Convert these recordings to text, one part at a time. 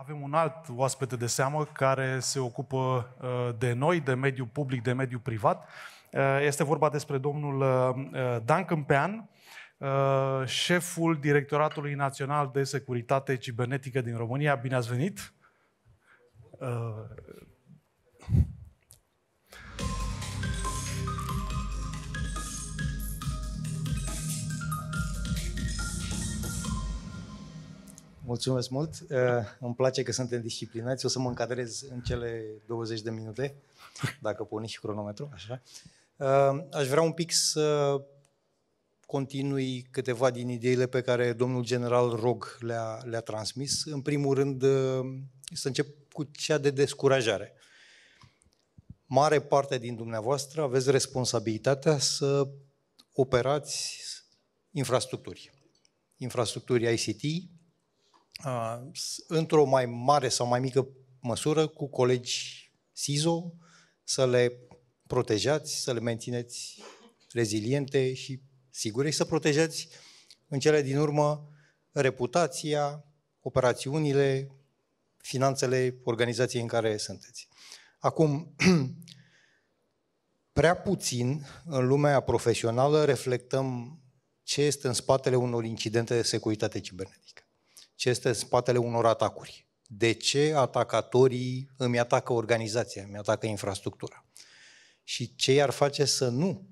Avem un alt oaspete de seamă care se ocupă uh, de noi, de mediul public, de mediul privat. Uh, este vorba despre domnul uh, Dan Câmpean, șeful Directoratului Național de Securitate Cibernetică din România. Bine ați venit! Mulțumesc mult. Eh, îmi place că suntem disciplinați. O să mă încadrez în cele 20 de minute, dacă pun și cronometru. Așa. Eh, aș vrea un pic să continui câteva din ideile pe care domnul general Rog le-a, le transmis. În primul rând, eh, să încep cu cea de descurajare. Mare parte din dumneavoastră aveți responsabilitatea să operați infrastructuri. Infrastructuri ICT, într-o mai mare sau mai mică măsură cu colegi SIZO, să le protejați, să le mențineți reziliente și sigure și să protejați în cele din urmă reputația, operațiunile, finanțele organizației în care sunteți. Acum, prea puțin în lumea profesională reflectăm ce este în spatele unor incidente de securitate cibernetică ce este în spatele unor atacuri. De ce atacatorii îmi atacă organizația, îmi atacă infrastructura? Și ce i-ar face să nu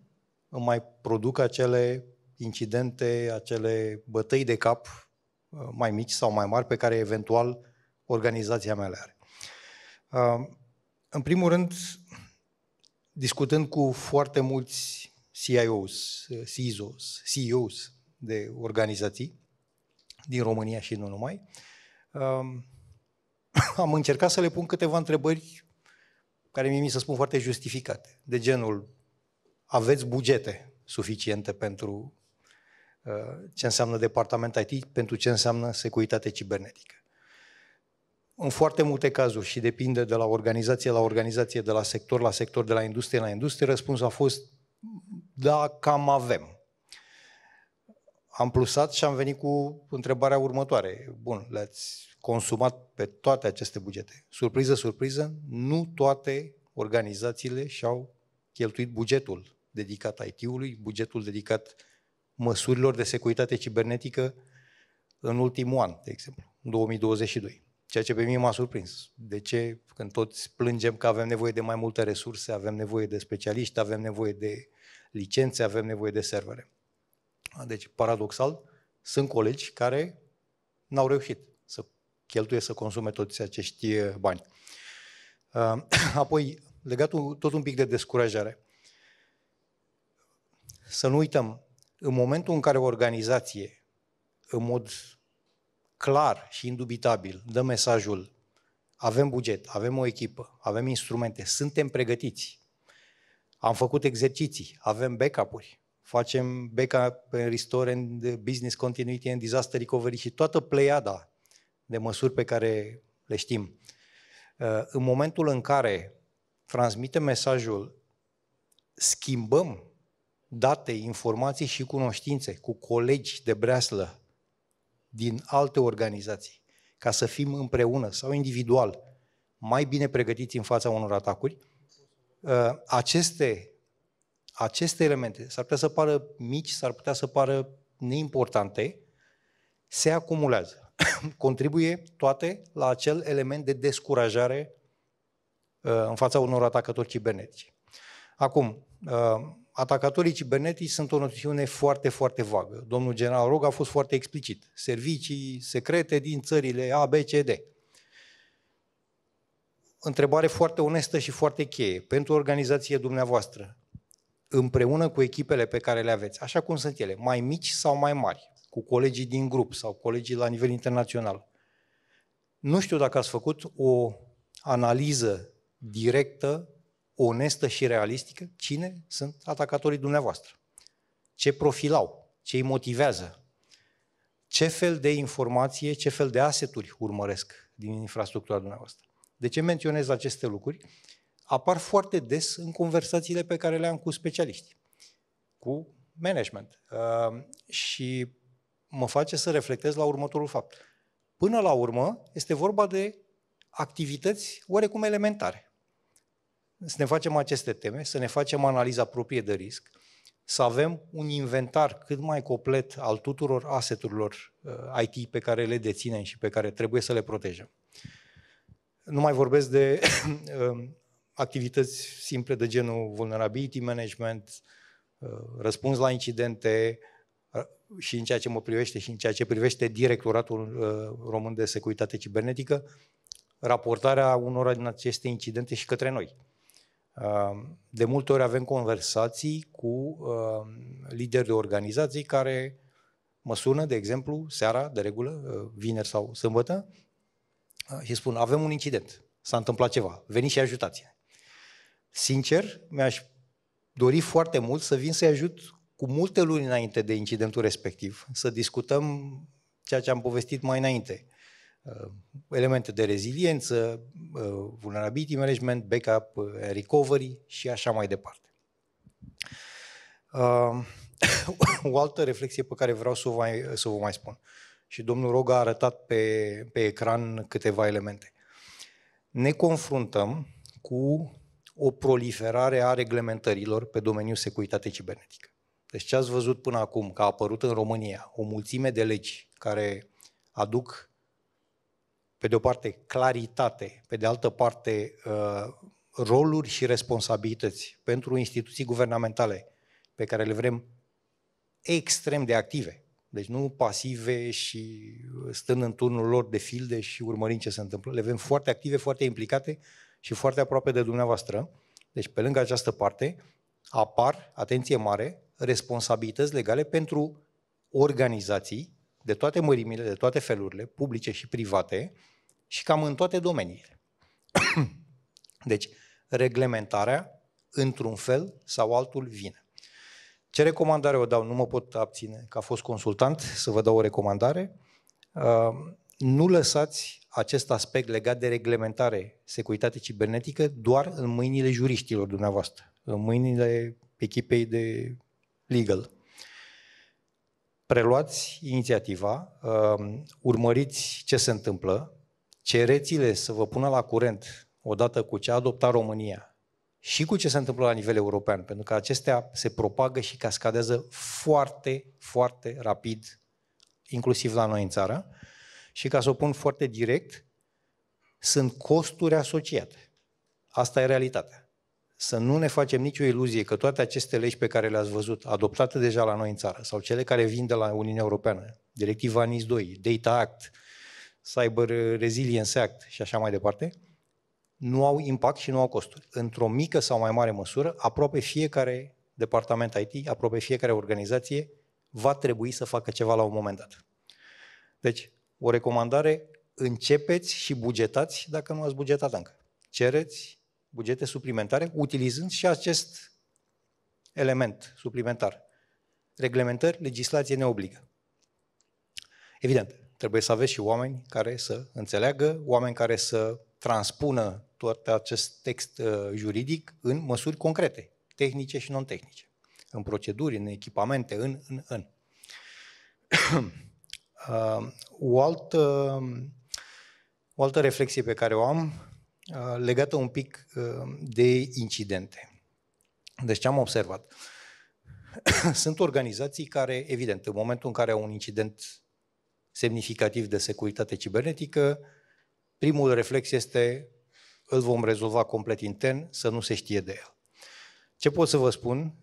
îmi mai produc acele incidente, acele bătăi de cap uh, mai mici sau mai mari pe care eventual organizația mea le are. Uh, în primul rând, discutând cu foarte mulți CIOs, uh, CISOs, CEOs de organizații, din România și nu numai, am încercat să le pun câteva întrebări care mi se spun foarte justificate, de genul aveți bugete suficiente pentru uh, ce înseamnă departament IT, pentru ce înseamnă securitate cibernetică. În foarte multe cazuri și depinde de la organizație la organizație, de la sector la sector, de la industrie la industrie, răspunsul a fost da, cam avem am plusat și am venit cu întrebarea următoare. Bun, le-ați consumat pe toate aceste bugete. Surpriză, surpriză, nu toate organizațiile și-au cheltuit bugetul dedicat IT-ului, bugetul dedicat măsurilor de securitate cibernetică în ultimul an, de exemplu, în 2022. Ceea ce pe mine m-a surprins. De ce, când toți plângem că avem nevoie de mai multe resurse, avem nevoie de specialiști, avem nevoie de licențe, avem nevoie de servere. Deci, paradoxal, sunt colegi care n-au reușit să cheltuie, să consume toți acești uh, bani. Uh, apoi, legat tot un pic de descurajare. Să nu uităm, în momentul în care o organizație, în mod clar și indubitabil, dă mesajul avem buget, avem o echipă, avem instrumente, suntem pregătiți, am făcut exerciții, avem backup-uri, facem beca pe Restore and Business Continuity and Disaster Recovery și toată pleiada de măsuri pe care le știm. Uh, în momentul în care transmite mesajul schimbăm date, informații și cunoștințe cu colegi de breaslă din alte organizații, ca să fim împreună sau individual mai bine pregătiți în fața unor atacuri, uh, aceste aceste elemente, s-ar putea să pară mici, s-ar putea să pară neimportante, se acumulează. Contribuie toate la acel element de descurajare uh, în fața unor atacatori cibernetici. Acum, uh, atacatorii cibernetici sunt o noțiune foarte, foarte vagă. Domnul general Rog a fost foarte explicit. Servicii secrete din țările A, B, C, D. Întrebare foarte onestă și foarte cheie. Pentru organizație dumneavoastră, împreună cu echipele pe care le aveți, așa cum sunt ele, mai mici sau mai mari, cu colegii din grup sau colegii la nivel internațional. Nu știu dacă ați făcut o analiză directă, onestă și realistică cine sunt atacatorii dumneavoastră. Ce profilau, ce îi motivează, ce fel de informație, ce fel de aseturi urmăresc din infrastructura dumneavoastră. De ce menționez aceste lucruri? apar foarte des în conversațiile pe care le am cu specialiști, cu management. Uh, și mă face să reflectez la următorul fapt. Până la urmă, este vorba de activități oarecum elementare. Să ne facem aceste teme, să ne facem analiza proprie de risc, să avem un inventar cât mai complet al tuturor aseturilor uh, IT pe care le deținem și pe care trebuie să le protejăm. Nu mai vorbesc de uh, activități simple de genul vulnerability management, uh, răspuns la incidente uh, și în ceea ce mă privește și în ceea ce privește Directoratul uh, Român de Securitate Cibernetică, raportarea unora din aceste incidente și către noi. De multe ori avem conversații cu lideri de organizații care mă sună, de exemplu, seara, de regulă, vineri sau sâmbătă, și spun, avem un incident, s-a întâmplat ceva, veniți și ajutați Sincer, mi-aș dori foarte mult să vin să-i ajut cu multe luni înainte de incidentul respectiv, să discutăm ceea ce am povestit mai înainte. Uh, elemente de reziliență, uh, vulnerability management, backup, uh, recovery și așa mai departe. O altă reflexie pe care vreau să vă mai, să vă mai spun. Și domnul Rog a arătat pe, pe ecran câteva elemente. Ne confruntăm cu o proliferare a reglementărilor pe domeniul securitate cibernetică. Deci ce ați văzut până acum, că a apărut în România o mulțime de legi care aduc, pe de o parte, claritate, pe de altă parte, uh, roluri și responsabilități pentru instituții guvernamentale pe care le vrem extrem de active, deci nu pasive și stând în turnul lor de filde și urmărind ce se întâmplă. Le avem foarte active, foarte implicate și foarte aproape de dumneavoastră. Deci, pe lângă această parte, apar, atenție mare, responsabilități legale pentru organizații de toate mărimile, de toate felurile, publice și private, și cam în toate domeniile. deci, reglementarea, într-un fel sau altul, vine. Ce recomandare o dau? Nu mă pot abține, că a fost consultant, să vă dau o recomandare. Uh, nu lăsați acest aspect legat de reglementare, securitate cibernetică, doar în mâinile juriștilor dumneavoastră, în mâinile echipei de legal. Preluați inițiativa, um, urmăriți ce se întâmplă, cereți-le să vă pună la curent odată cu ce a adoptat România și cu ce se întâmplă la nivel european, pentru că acestea se propagă și cascadează foarte, foarte rapid, inclusiv la noi în țară. Și ca să o pun foarte direct, sunt costuri asociate. Asta e realitatea. Să nu ne facem nicio iluzie că toate aceste legi pe care le-ați văzut, adoptate deja la noi în țară, sau cele care vin de la Uniunea Europeană, Directiva NIS 2, Data Act, Cyber Resilience Act și așa mai departe, nu au impact și nu au costuri. Într-o mică sau mai mare măsură, aproape fiecare departament IT, aproape fiecare organizație va trebui să facă ceva la un moment dat. Deci, o recomandare, începeți și bugetați dacă nu ați bugetat încă. Cereți bugete suplimentare utilizând și acest element suplimentar. Reglementări, legislație ne obligă. Evident, trebuie să aveți și oameni care să înțeleagă, oameni care să transpună tot acest text uh, juridic în măsuri concrete, tehnice și non-tehnice, în proceduri, în echipamente, în, în, în. Uh, o altă, o altă reflexie pe care o am, uh, legată un pic uh, de incidente. Deci ce am observat? Sunt organizații care, evident, în momentul în care au un incident semnificativ de securitate cibernetică, primul reflex este îl vom rezolva complet intern, să nu se știe de el. Ce pot să vă spun?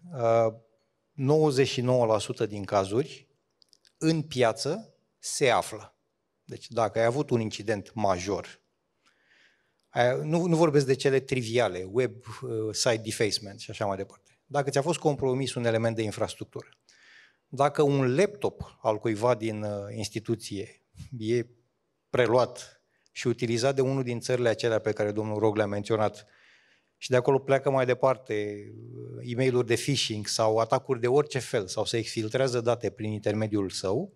99% din cazuri în piață se află. Deci dacă ai avut un incident major, nu, nu vorbesc de cele triviale, web uh, site defacement și așa mai departe. Dacă ți-a fost compromis un element de infrastructură, dacă un laptop al cuiva din uh, instituție e preluat și utilizat de unul din țările acelea pe care domnul Rog le-a menționat, și de acolo pleacă mai departe uh, e mail de phishing sau atacuri de orice fel, sau se exfiltrează date prin intermediul său,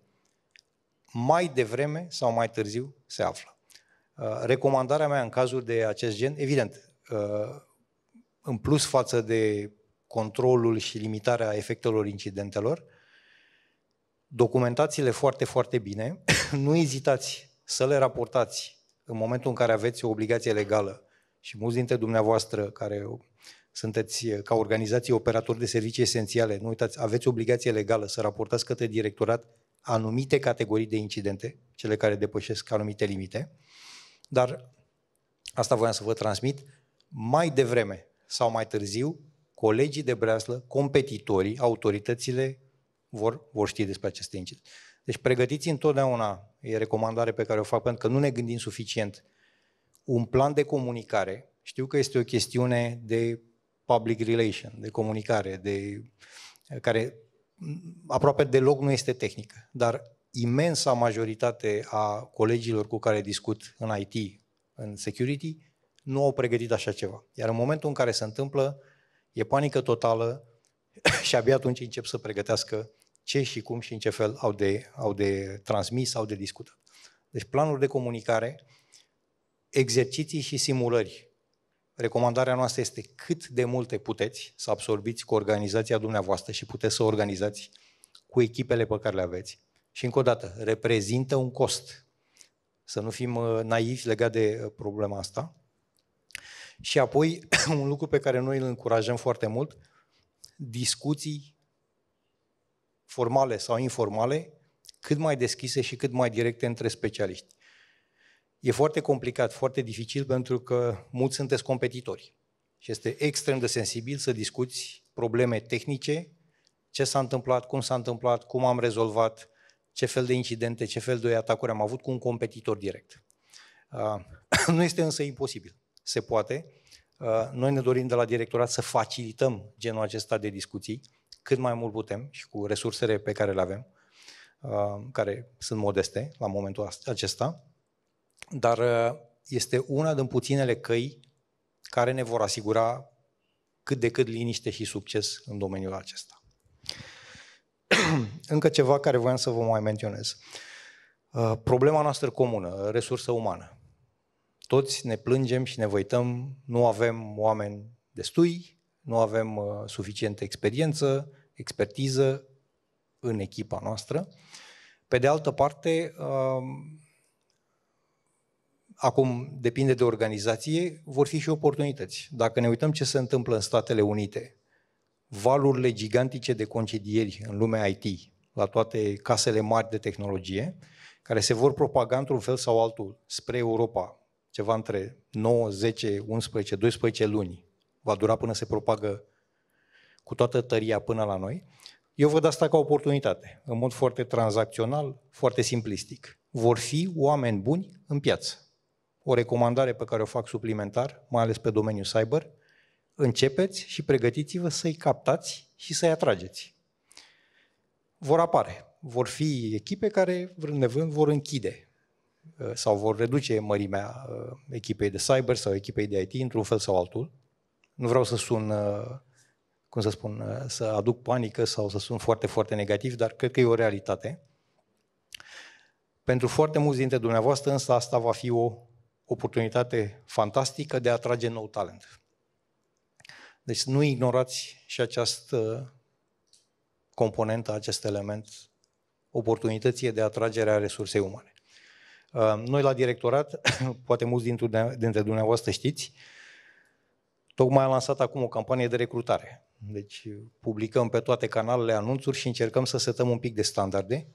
mai devreme sau mai târziu se află. Uh, recomandarea mea în cazul de acest gen, evident, uh, în plus față de controlul și limitarea efectelor incidentelor, documentați-le foarte, foarte bine, nu ezitați să le raportați în momentul în care aveți o obligație legală și mulți dintre dumneavoastră care sunteți ca organizații operatori de servicii esențiale, nu uitați, aveți obligație legală să raportați către directorat anumite categorii de incidente, cele care depășesc anumite limite, dar asta voiam să vă transmit, mai devreme sau mai târziu, colegii de breaslă, competitorii, autoritățile vor, vor ști despre aceste incidente. Deci pregătiți întotdeauna, e recomandare pe care o fac, pentru că nu ne gândim suficient, un plan de comunicare, știu că este o chestiune de public relation, de comunicare, de, care aproape deloc nu este tehnică, dar imensa majoritate a colegilor cu care discut în IT, în security, nu au pregătit așa ceva. Iar în momentul în care se întâmplă, e panică totală și abia atunci încep să pregătească ce și cum și în ce fel au de, au de transmis, au de discutat. Deci planuri de comunicare, exerciții și simulări Recomandarea noastră este cât de multe puteți să absorbiți cu organizația dumneavoastră și puteți să organizați cu echipele pe care le aveți. Și încă o dată, reprezintă un cost. Să nu fim uh, naivi legat de uh, problema asta. Și apoi, un lucru pe care noi îl încurajăm foarte mult, discuții formale sau informale, cât mai deschise și cât mai directe între specialiști. E foarte complicat, foarte dificil, pentru că mulți sunteți competitori. Și este extrem de sensibil să discuți probleme tehnice, ce s-a întâmplat, cum s-a întâmplat, cum am rezolvat, ce fel de incidente, ce fel de atacuri am avut cu un competitor direct. Ah, nu este însă imposibil. Se poate. Ah, noi ne dorim de la directorat să facilităm genul acesta de discuții cât mai mult putem și cu resursele pe care le avem, ah, care sunt modeste la momentul acesta dar uh, este una din puținele căi care ne vor asigura cât de cât liniște și succes în domeniul acesta. Încă ceva care voiam să vă mai menționez. Uh, problema noastră comună, resursă umană. Toți ne plângem și ne văităm, nu avem oameni destui, nu avem uh, suficientă experiență, expertiză în echipa noastră. Pe de altă parte, Acum, depinde de organizație, vor fi și oportunități. Dacă ne uităm ce se întâmplă în Statele Unite, valurile gigantice de concedieri în lumea IT, la toate casele mari de tehnologie, care se vor propaga într-un fel sau altul spre Europa, ceva între 9, 10, 11, 12 luni, va dura până se propagă cu toată tăria până la noi, eu văd asta ca oportunitate, în mod foarte tranzacțional, foarte simplistic. Vor fi oameni buni în piață o recomandare pe care o fac suplimentar, mai ales pe domeniul cyber, începeți și pregătiți-vă să-i captați și să-i atrageți. Vor apare, vor fi echipe care, vrând nevând, vor închide uh, sau vor reduce mărimea uh, echipei de cyber sau echipei de IT într-un fel sau altul. Nu vreau să sun, uh, cum să spun, să aduc panică sau să sun foarte, foarte negativ, dar cred că e o realitate. Pentru foarte mulți dintre dumneavoastră, însă asta va fi o oportunitate fantastică de a atrage nou talent. Deci nu ignorați și această componentă, acest element oportunității de atragere a resursei umane. Uh, noi la directorat, poate mulți dintre dumneavoastră știți, tocmai am lansat acum o campanie de recrutare. Deci publicăm pe toate canalele anunțuri și încercăm să setăm un pic de standarde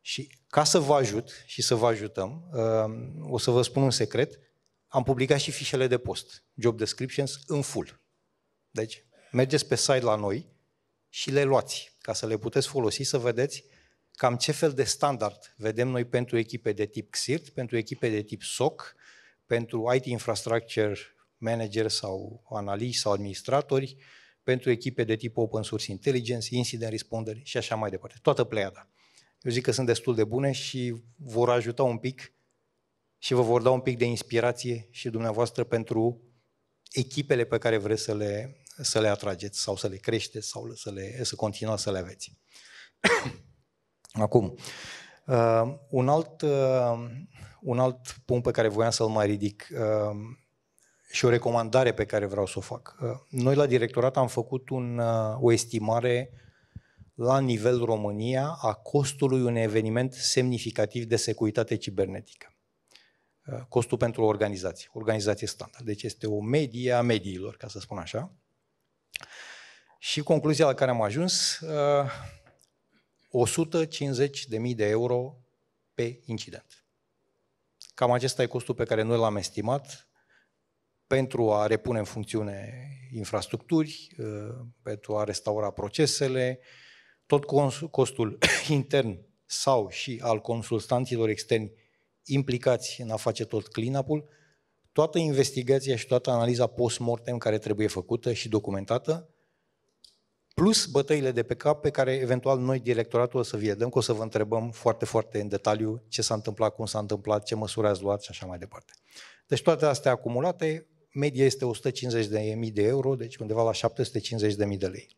și ca să vă ajut și să vă ajutăm, uh, o să vă spun un secret, am publicat și fișele de post, job descriptions, în full. Deci, mergeți pe site la noi și le luați, ca să le puteți folosi, să vedeți cam ce fel de standard vedem noi pentru echipe de tip XIRT, pentru echipe de tip SOC, pentru IT infrastructure manager sau analiști sau administratori, pentru echipe de tip open source intelligence, incident responder și așa mai departe. Toată pleiada. Eu zic că sunt destul de bune și vor ajuta un pic și vă vor da un pic de inspirație și dumneavoastră pentru echipele pe care vreți să le, să le atrageți sau să le creșteți sau să, le, să continuați să le aveți. Acum, uh, un, alt, uh, un alt punct pe care voiam să-l mai ridic uh, și o recomandare pe care vreau să o fac. noi la directorat am făcut un, o estimare la nivel România a costului unui eveniment semnificativ de securitate cibernetică. Uh, costul pentru organizație, organizație standard. Deci este o medie a mediilor, ca să spun așa. Și concluzia la care am ajuns, 150.000 uh, de euro pe incident. Cam acesta e costul pe care noi l-am estimat pentru a repune în funcțiune infrastructuri, uh, pentru a restaura procesele, tot costul intern sau și al consultanților externi implicați în a face tot clean-up-ul, toată investigația și toată analiza post-mortem care trebuie făcută și documentată, plus bătăile de pe cap pe care eventual noi, directoratul, o să vi dăm, că o să vă întrebăm foarte, foarte în detaliu ce s-a întâmplat, cum s-a întâmplat, ce măsuri ați luat și așa mai departe. Deci toate astea acumulate, media este 150.000 de euro, deci undeva la 750.000 de lei.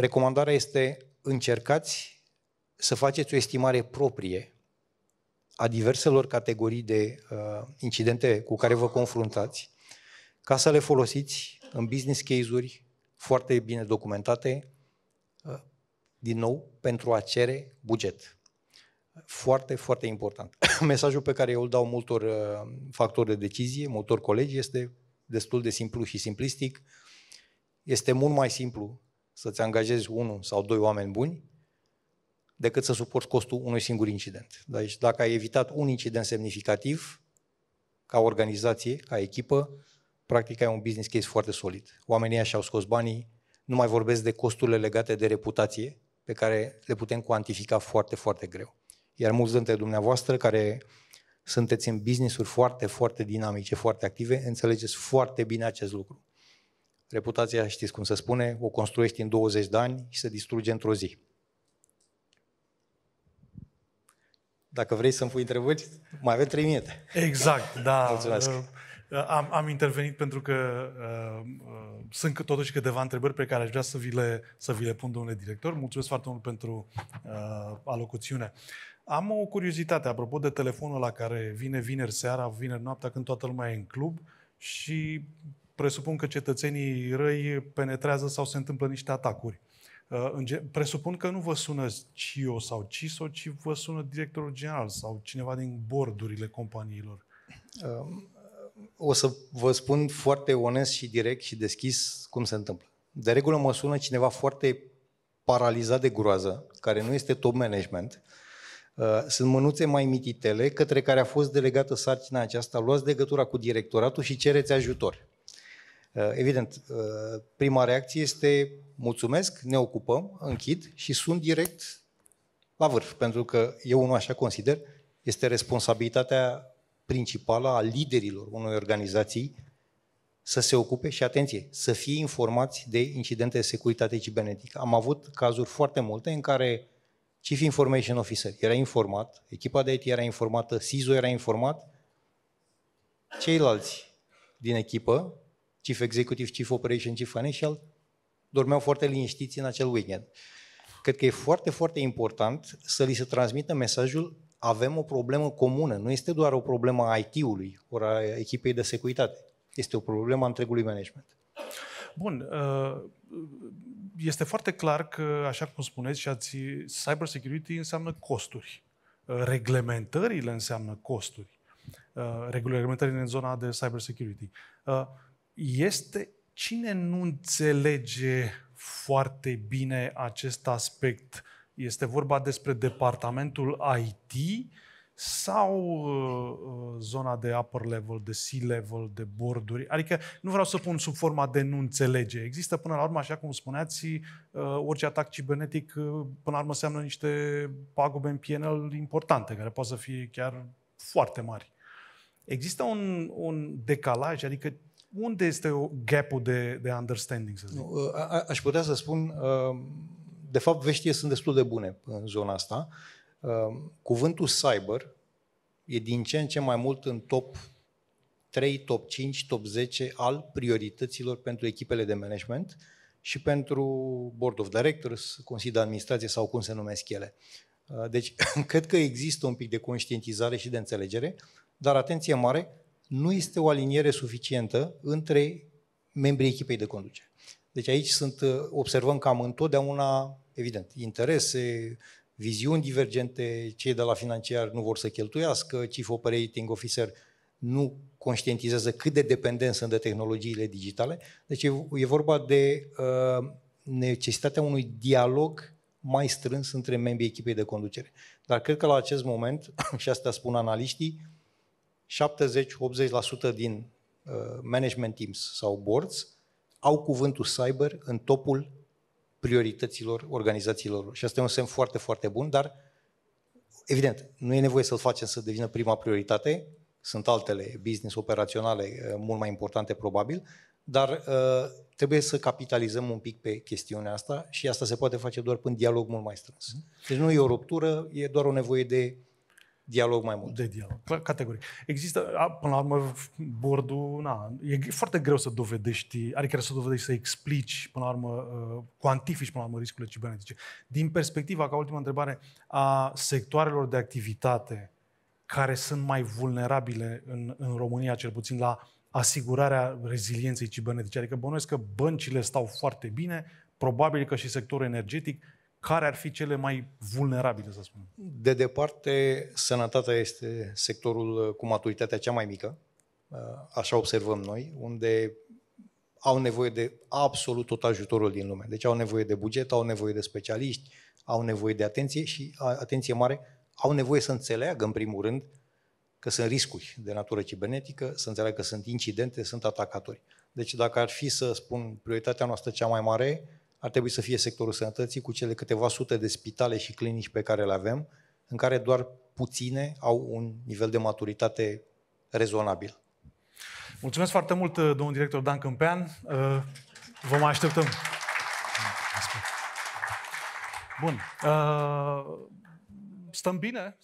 Recomandarea este încercați să faceți o estimare proprie a diverselor categorii de uh, incidente cu care vă confruntați, ca să le folosiți în business case-uri foarte bine documentate, uh, din nou, pentru a cere buget. Foarte, foarte important. Mesajul pe care eu îl dau multor uh, factori de decizie, multor colegi, este destul de simplu și simplistic. Este mult mai simplu să-ți angajezi unul sau doi oameni buni, decât să suporți costul unui singur incident. Deci dacă ai evitat un incident semnificativ, ca organizație, ca echipă, practic ai un business case foarte solid. Oamenii și-au scos banii, nu mai vorbesc de costurile legate de reputație, pe care le putem cuantifica foarte, foarte greu. Iar mulți dintre dumneavoastră care sunteți în business-uri foarte, foarte dinamice, foarte active, înțelegeți foarte bine acest lucru. Reputația, știți cum se spune, o construiești în 20 de ani și se distruge într-o zi. Dacă vrei să-mi pui întrebări, mai avem 3 minute. Exact, da. Mulțumesc. Uh, am, am intervenit pentru că uh, uh, sunt totuși câteva întrebări pe care aș vrea să vi le, să vi le pun, domnule director. Mulțumesc foarte mult pentru uh, alocuțiune. Am o curiozitate, apropo de telefonul la care vine vineri seara, vineri noaptea, când toată lumea e în club și presupun că cetățenii răi penetrează sau se întâmplă niște atacuri. Uh, presupun că nu vă sună CIO sau CISO, ci vă sună directorul general sau cineva din bordurile companiilor. Um, o să vă spun foarte onest și direct și deschis cum se întâmplă. De regulă mă sună cineva foarte paralizat de groază, care nu este top management, uh, sunt mânuțe mai mititele către care a fost delegată sarcina aceasta, luați legătura cu directoratul și cereți ajutor. Uh, evident, uh, prima reacție este mulțumesc, ne ocupăm, închid și sunt direct la vârf, pentru că eu nu așa consider, este responsabilitatea principală a liderilor unei organizații să se ocupe și, atenție, să fie informați de incidente de securitate cibernetică. Am avut cazuri foarte multe în care Chief Information Officer era informat, echipa de IT era informată, SISO era informat, ceilalți din echipă chief executive, chief operation, chief financial, dormeau foarte liniștiți în acel weekend. Cred că e foarte, foarte important să li se transmită mesajul avem o problemă comună, nu este doar o problemă a IT-ului ori a echipei de securitate, este o problemă a întregului management. Bun, uh, este foarte clar că, așa cum spuneți, și ați, cyber security înseamnă costuri. Uh, reglementările înseamnă costuri. Uh, reglementările în zona de cyber security este cine nu înțelege foarte bine acest aspect. Este vorba despre departamentul IT sau uh, uh, zona de upper level, de C-level, de borduri. Adică nu vreau să pun sub forma de nu înțelege. Există până la urmă, așa cum spuneați, uh, orice atac cibernetic uh, până la urmă înseamnă niște pagube în PNL importante, care poate să fie chiar foarte mari. Există un, un decalaj, adică unde este gap de, de understanding, să zic? Nu, ă, a, aș putea să spun, ă, de fapt, veștile sunt destul de bune în zona asta. Ă, cuvântul cyber e din ce în ce mai mult în top 3, top 5, top 10 al priorităților pentru echipele de management și pentru Board of Directors, Consiliul de Administrație sau cum se numesc ele. Deci, cred că există un pic de conștientizare și de înțelegere, dar atenție mare, nu este o aliniere suficientă între membrii echipei de conducere. Deci aici sunt, uh, observăm cam întotdeauna, evident, interese, viziuni divergente, cei de la financiar nu vor să cheltuiască, Chief Operating Officer nu conștientizează cât de dependent sunt de tehnologiile digitale. Deci e, vorba de uh, necesitatea unui dialog mai strâns între membrii echipei de conducere. Dar cred că la acest moment, și asta spun analiștii, 70-80% din uh, management teams sau boards au cuvântul cyber în topul priorităților organizațiilor Și asta e un semn foarte, foarte bun, dar evident, nu e nevoie să-l facem să devină prima prioritate, sunt altele business operaționale uh, mult mai importante probabil, dar uh, trebuie să capitalizăm un pic pe chestiunea asta și asta se poate face doar prin dialog mult mai strâns. Deci nu e o ruptură, e doar o nevoie de dialog mai mult. De dialog, categoric. Există, până la urmă, bordul, na, e foarte greu să dovedești, adică să dovedești, să explici, până la urmă, uh, cuantifici, până la urmă, riscurile cibernetice. Din perspectiva, ca ultima întrebare, a sectoarelor de activitate care sunt mai vulnerabile în, în România, cel puțin la asigurarea rezilienței cibernetice. Adică bănuiesc că băncile stau foarte bine, probabil că și sectorul energetic, care ar fi cele mai vulnerabile, să spunem? De departe, sănătatea este sectorul uh, cu maturitatea cea mai mică, uh, așa observăm noi, unde au nevoie de absolut tot ajutorul din lume. Deci au nevoie de buget, au nevoie de specialiști, au nevoie de atenție și, atenție mare, au nevoie să înțeleagă, în primul rând, că sunt riscuri de natură cibernetică, să înțeleagă că sunt incidente, sunt atacatori. Deci dacă ar fi să spun prioritatea noastră cea mai mare, ar trebui să fie sectorul sănătății cu cele câteva sute de spitale și clinici pe care le avem, în care doar puține au un nivel de maturitate rezonabil. Mulțumesc foarte mult, uh, domnul director Dan Câmpean. Uh, vă mai așteptăm. Bun. Uh, stăm bine?